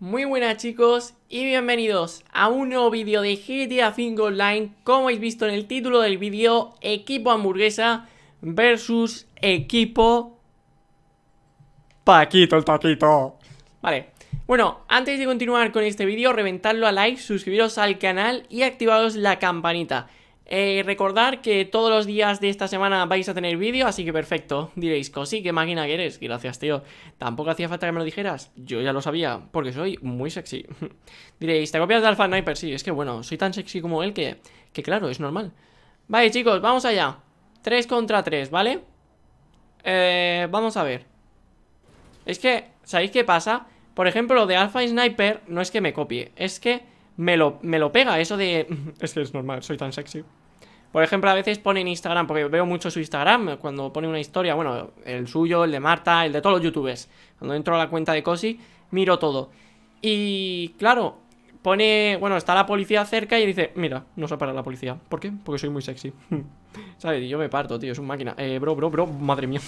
Muy buenas chicos y bienvenidos a un nuevo vídeo de GTA 5 Online Como habéis visto en el título del vídeo, equipo hamburguesa versus equipo Paquito el Taquito Vale, bueno, antes de continuar con este vídeo, reventadlo a like, suscribiros al canal y activaros la campanita eh, recordar que todos los días de esta semana vais a tener vídeo, así que perfecto. Diréis, Cosi, qué máquina que eres. Gracias, tío. Tampoco hacía falta que me lo dijeras. Yo ya lo sabía, porque soy muy sexy. Diréis, ¿te copias de Alpha Sniper? Sí, es que bueno, soy tan sexy como él que, que claro, es normal. Vale, chicos, vamos allá. 3 contra 3, ¿vale? Eh, vamos a ver. Es que, ¿sabéis qué pasa? Por ejemplo, lo de Alpha Sniper no es que me copie, es que me lo, me lo pega eso de... es que es normal, soy tan sexy. Por ejemplo, a veces pone en Instagram, porque veo mucho su Instagram, cuando pone una historia, bueno, el suyo, el de Marta, el de todos los youtubers. Cuando entro a la cuenta de Cosi, miro todo. Y claro, pone, bueno, está la policía cerca y dice, mira, no se para la policía. ¿Por qué? Porque soy muy sexy. ¿Sabes? Yo me parto, tío, es un máquina. Eh, bro, bro, bro, madre mía.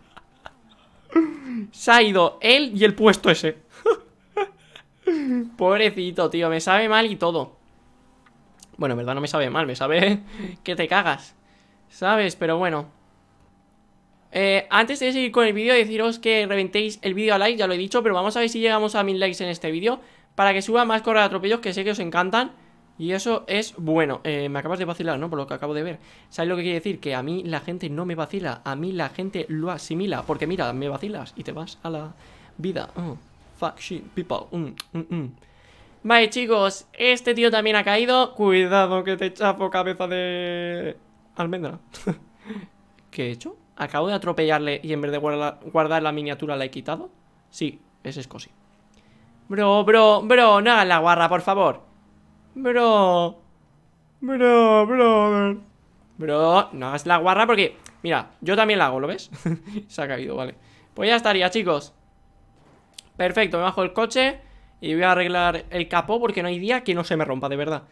se ha ido él y el puesto ese. Pobrecito, tío, me sabe mal y todo Bueno, en verdad no me sabe mal, me sabe que te cagas ¿Sabes? Pero bueno eh, Antes de seguir con el vídeo Deciros que reventéis el vídeo a like, ya lo he dicho Pero vamos a ver si llegamos a mil likes en este vídeo Para que suba más corre de atropellos que sé que os encantan y eso es bueno. Eh, me acabas de vacilar, ¿no? Por lo que acabo de ver. ¿Sabes lo que quiere decir? Que a mí la gente no me vacila. A mí la gente lo asimila. Porque mira, me vacilas y te vas a la vida. Oh fuck shit, people. Mm, mm, mm. Vale, chicos, este tío también ha caído. Cuidado que te chapo cabeza de... Almendra. ¿Qué he hecho? Acabo de atropellarle y en vez de guardar la miniatura la he quitado. Sí, ese es Cosi. Bro, bro, bro, no hagas la guarra, por favor. Bro. Bro, bro, Bro, no hagas la guarra porque... Mira, yo también la hago, ¿lo ves? Se ha caído, vale. Pues ya estaría, chicos. Perfecto, me bajo el coche y voy a arreglar el capó porque no hay día que no se me rompa, de verdad.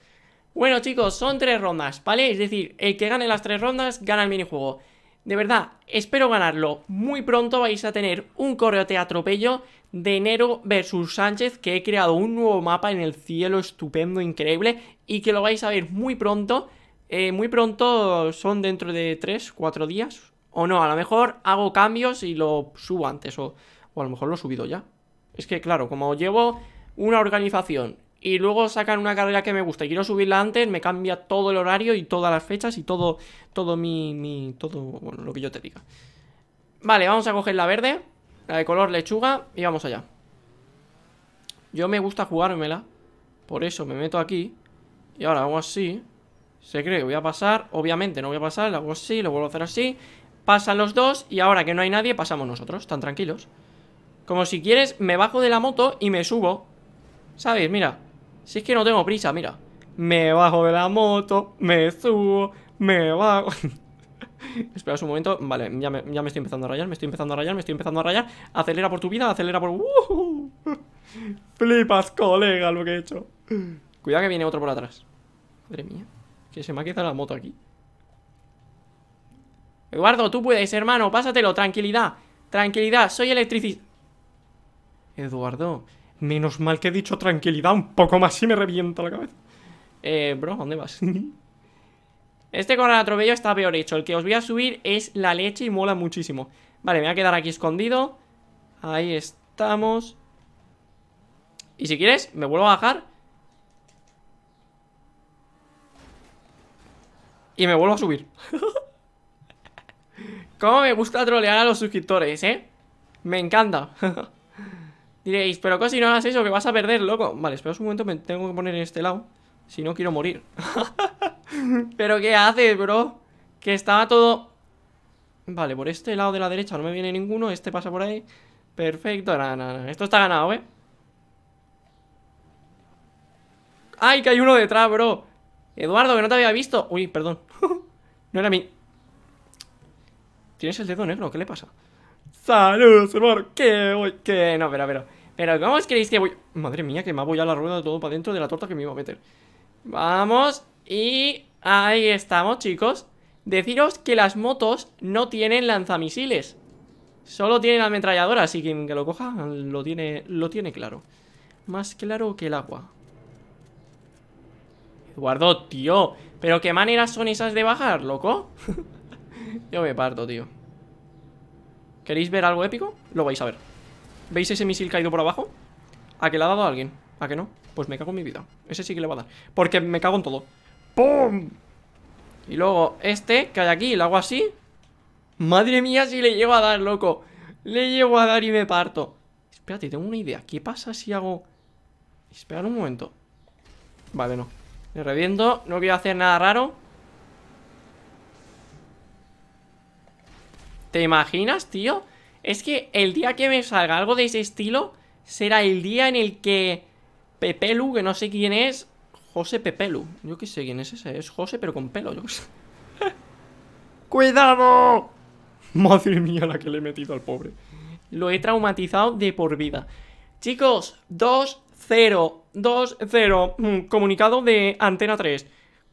Bueno, chicos, son tres rondas, ¿vale? Es decir, el que gane las tres rondas gana el minijuego. De verdad, espero ganarlo. Muy pronto vais a tener un correo atropello de enero versus Sánchez, que he creado un nuevo mapa en el cielo estupendo, increíble, y que lo vais a ver muy pronto. Eh, muy pronto son dentro de tres, cuatro días. O no, a lo mejor hago cambios y lo subo antes, o a lo mejor lo he subido ya. Es que claro, como llevo una organización y luego sacan una carrera que me gusta y quiero subirla antes, me cambia todo el horario y todas las fechas y todo, todo mi, todo, bueno, lo que yo te diga. Vale, vamos a coger la verde, la de color lechuga y vamos allá. Yo me gusta jugármela, por eso me meto aquí y ahora hago así. Se cree que voy a pasar, obviamente no voy a pasar, lo hago así, lo vuelvo a hacer así. Pasan los dos y ahora que no hay nadie pasamos nosotros, tan tranquilos. Como si quieres, me bajo de la moto y me subo. ¿Sabes? Mira. Si es que no tengo prisa, mira. Me bajo de la moto, me subo, me bajo... Espera un momento, vale, ya me, estoy empezando a rayar, me estoy empezando a rayar, me estoy empezando a rayar Acelera por tu vida, acelera por... Flipas, colega, lo que he hecho Cuidado que viene otro por atrás Madre mía, que se me ha quedado la moto aquí Eduardo, tú puedes, hermano, pásatelo, tranquilidad Tranquilidad, soy electricista Eduardo, menos mal que he dicho tranquilidad, un poco más y me revienta la cabeza. Eh, bro, dónde vas? este con el atropello está peor hecho. El que os voy a subir es la leche y mola muchísimo. Vale, me voy a quedar aquí escondido. Ahí estamos. Y si quieres, me vuelvo a bajar. Y me vuelvo a subir. Como me gusta trolear a los suscriptores, ¿eh? Me encanta. Diréis, pero casi no hagas eso, que vas a perder, loco. Vale, espera un momento, me tengo que poner en este lado. Si no, quiero morir. pero ¿qué haces, bro? Que estaba todo... Vale, por este lado de la derecha no me viene ninguno. Este pasa por ahí. Perfecto. Esto está ganado, ¿eh? ¡Ay, que hay uno detrás, bro! Eduardo, que no te había visto. Uy, perdón. no era mí Tienes el dedo negro, ¿qué le pasa? Saludos, hermano. Que voy, que eh, no, pero, pero. Pero, ¿cómo os creéis que voy? Madre mía, que me ha apoyado la rueda todo para dentro de la torta que me iba a meter. Vamos, y ahí estamos, chicos. Deciros que las motos no tienen lanzamisiles. Solo tienen ametralladora, así que quien que lo coja lo tiene, lo tiene claro. Más claro que el agua. Eduardo, tío. Pero qué maneras son esas de bajar, loco. Yo me parto, tío. ¿Queréis ver algo épico? Lo vais a ver ¿Veis ese misil caído por abajo? ¿A que le ha dado alguien? ¿A que no? Pues me cago en mi vida Ese sí que le va a dar Porque me cago en todo ¡Pum! Y luego este que hay aquí Lo hago así Madre mía si le llego a dar, loco Le llego a dar y me parto Espérate, tengo una idea ¿Qué pasa si hago...? Esperad un momento Vale, no Le reviento No voy a hacer nada raro ¿Te imaginas, tío? Es que el día que me salga algo de ese estilo será el día en el que Pepelu, que no sé quién es, José Pepelu. Yo qué sé quién es ese, es José pero con pelo, yo qué sé. ¡Cuidado! Madre mía la que le he metido al pobre. Lo he traumatizado de por vida. Chicos, 2-0, 2-0, mm, comunicado de Antena 3.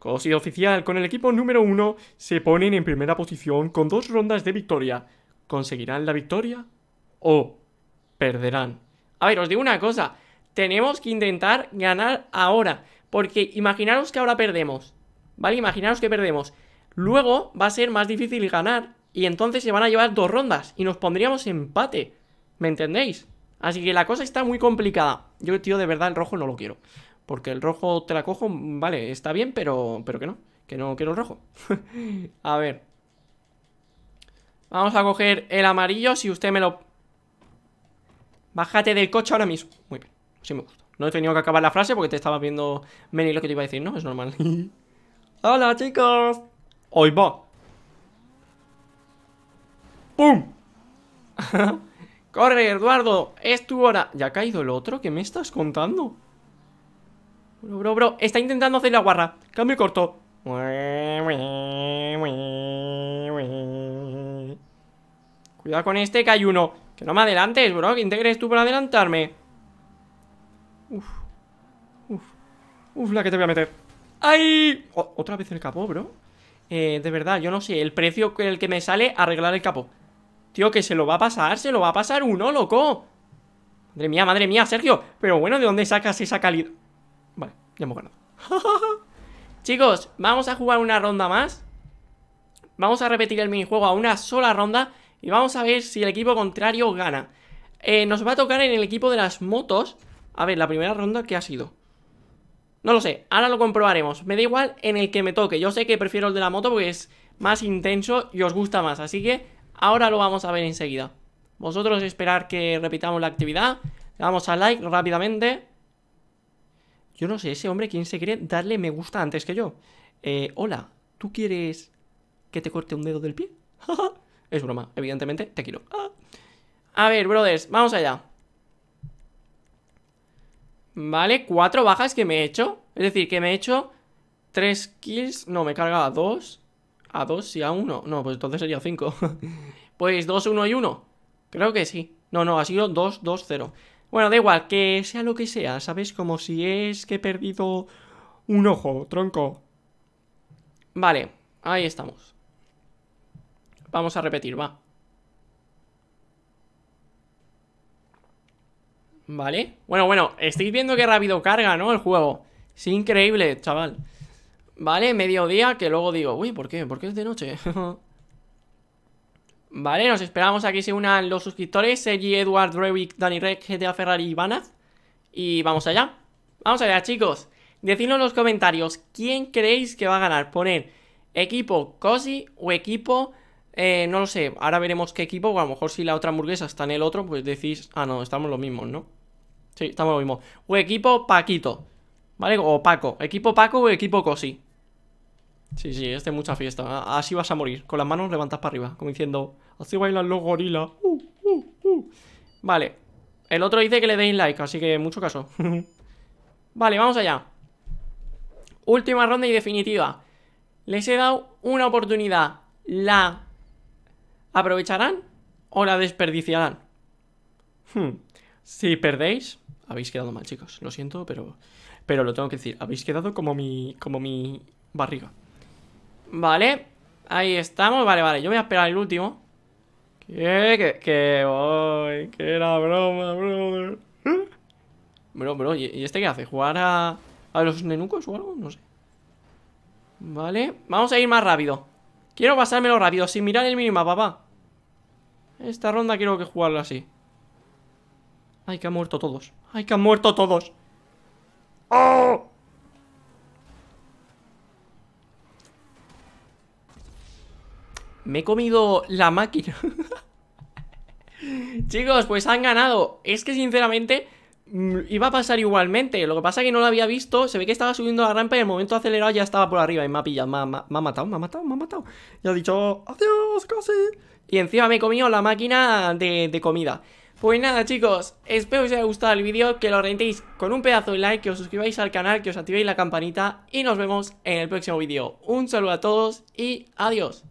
Cosi oficial con el equipo número uno se ponen en primera posición con dos rondas de victoria. ¿Conseguirán la victoria o perderán? A ver, os digo una cosa. Tenemos que intentar ganar ahora. Porque imaginaros que ahora perdemos. ¿Vale? Imaginaros que perdemos. Luego va a ser más difícil ganar. Y entonces se van a llevar dos rondas. Y nos pondríamos empate. ¿Me entendéis? Así que la cosa está muy complicada. Yo, tío, de verdad el rojo no lo quiero. Porque el rojo te la cojo, vale, está bien, pero, pero que no. Que no quiero el rojo. a ver. Vamos a coger el amarillo si usted me lo... Bájate del coche ahora mismo. Muy bien, sí me gusta. No he tenido que acabar la frase porque te estaba viendo venir lo que te iba a decir, ¿no? Es normal. ¡Hola, chicos! ¡Hoy va! ¡Pum! ¡Corre, Eduardo! ¡Es tu hora! ¿Ya ha caído el otro? ¿Qué me estás contando? Bro, bro, bro, está intentando hacer la guarra Cambio corto Cuidado con este que hay uno Que no me adelantes, bro que integres tú para adelantarme? Uf Uf Uf, la que te voy a meter ¡Ay! otra vez el capó, bro eh, de verdad, yo no sé El precio que el que me sale arreglar el capó Tío, que se lo va a pasar Se lo va a pasar uno, loco Madre mía, madre mía, Sergio Pero bueno, ¿de dónde sacas esa calidad? ya Chicos, vamos a jugar una ronda más. Vamos a repetir el minijuego a una sola ronda y vamos a ver si el equipo contrario gana. Eh, nos va a tocar en el equipo de las motos. A ver, la primera ronda, ¿qué ha sido? No lo sé, ahora lo comprobaremos. Me da igual en el que me toque. Yo sé que prefiero el de la moto porque es más intenso y os gusta más. Así que ahora lo vamos a ver enseguida. Vosotros esperar que repitamos la actividad. Le damos a like rápidamente. Yo no sé, ese hombre, ¿quién se quiere darle me gusta antes que yo? Eh, hola, ¿tú quieres que te corte un dedo del pie? es broma, evidentemente, te quiero. A ver, brothers, vamos allá. Vale, cuatro bajas que me he hecho. Es decir, que me he hecho tres kills. No, me carga a dos. A dos y a uno. No, pues entonces sería cinco. pues dos, uno y uno. Creo que sí. No, no, ha sido dos, dos, cero. Bueno, da igual, que sea lo que sea, ¿sabes? Como si es que he perdido un ojo, tronco. Vale, ahí estamos. Vamos a repetir, va. Vale. Bueno, bueno, estáis viendo que rápido carga, ¿no? El juego. Es increíble, chaval. Vale, mediodía, que luego digo, uy, ¿por qué? ¿Por qué es de noche? Vale, nos esperamos aquí que se unan los suscriptores Sergi, Edward, Rewick, Danny Reck, GTA Ferrari y Y vamos allá Vamos allá chicos Decidnos en los comentarios ¿Quién creéis que va a ganar? ¿Poner equipo Cosi o equipo... Eh, no lo sé, ahora veremos qué equipo o a lo mejor si la otra hamburguesa está en el otro Pues decís... Ah no, estamos los mismos, ¿no? Sí, estamos los mismos O equipo Paquito ¿Vale? O Paco Equipo Paco o equipo Cosi Sí, sí, es de mucha fiesta. Así vas a morir, con las manos levantas para arriba, como diciendo, así bailan los gorilas. Uh, uh, uh. Vale, el otro dice que le deis like, así que mucho caso. vale, vamos allá. Última ronda y definitiva. Les he dado una oportunidad. ¿La aprovecharán o la desperdiciarán? Hmm. Si perdéis, habéis quedado mal, chicos. Lo siento, pero, pero lo tengo que decir. Habéis quedado como mi, como mi barriga. Vale, ahí estamos Vale, vale, yo voy a esperar el último ¿Qué? ¿Qué? ¿Qué? voy ¿Qué era broma, brother Bro, bro, ¿y, este qué hace? ¿Jugar a, a los nenucos o algo? No sé Vale, vamos a ir más rápido Quiero pasármelo rápido, sin mirar el minimapa, papá Esta ronda quiero que jugarla así Ay, que han muerto todos Ay, que han muerto todos ¡Oh! Me he comido la máquina Chicos, pues han ganado Es que sinceramente mm, Iba a pasar igualmente, lo que pasa es que no lo había visto Se ve que estaba subiendo la rampa y en el momento acelerado Ya estaba por arriba y me ha pillado, me ha, matado Me ha matado, me ha matado Y ha dicho, adiós, casi Y encima me he comido la máquina de, de comida pues nada chicos, espero que os haya gustado el vídeo, que lo rentéis con un pedazo de like, que os suscribáis al canal, que os activéis la campanita y nos vemos en el próximo vídeo. Un saludo a todos y adiós.